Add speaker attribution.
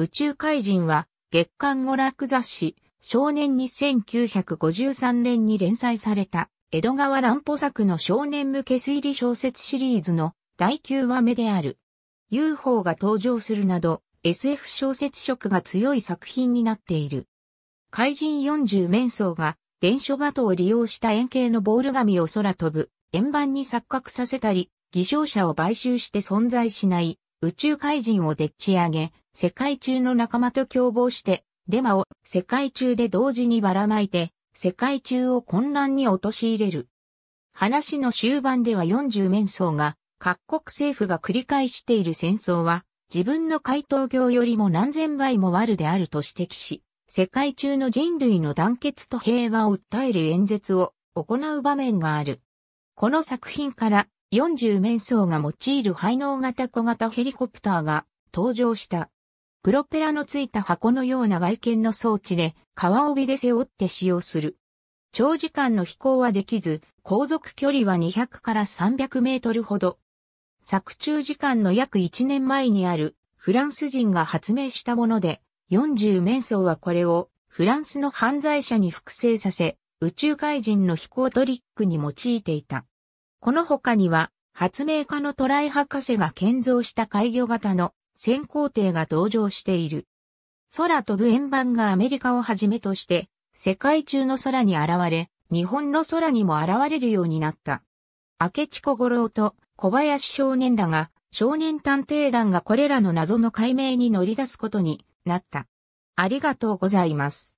Speaker 1: 宇宙怪人は月刊娯楽雑誌
Speaker 2: 少年に1953年に連載された江戸川乱歩作の少年向け推理小説シリーズの第9話目である。UFO が登場するなど SF 小説色が強い作品になっている。怪人40面相が電書バトを利用した円形のボール紙を空飛ぶ円盤に錯覚させたり、偽証者を買収して存在しない宇宙怪人をでっち上げ、世界中の仲間と共謀して、デマを世界中で同時にばらまいて、世界中を混乱に陥れる。話の終盤では40面相が、各国政府が繰り返している戦争は、自分の回答業よりも何千倍も悪であると指摘し、世界中の人類の団結と平和を訴える演説を行う場面がある。この作品から40面相が用いる配能型小型ヘリコプターが登場した。プロペラのついた箱のような外見の装置で、川帯で背負って使用する。長時間の飛行はできず、航続距離は200から300メートルほど。作中時間の約1年前にあるフランス人が発明したもので、40面相はこれをフランスの犯罪者に複製させ、宇宙怪人の飛行トリックに用いていた。この他には、発明家のトライ博士が建造した海魚型の先行艇が登場している。空飛ぶ円盤がアメリカをはじめとして、世界中の空に現れ、日本の空にも現れるようになった。明智小五郎と小林少年らが、少年探偵団がこれ
Speaker 1: らの謎の解明に乗り出すことになった。ありがとうございます。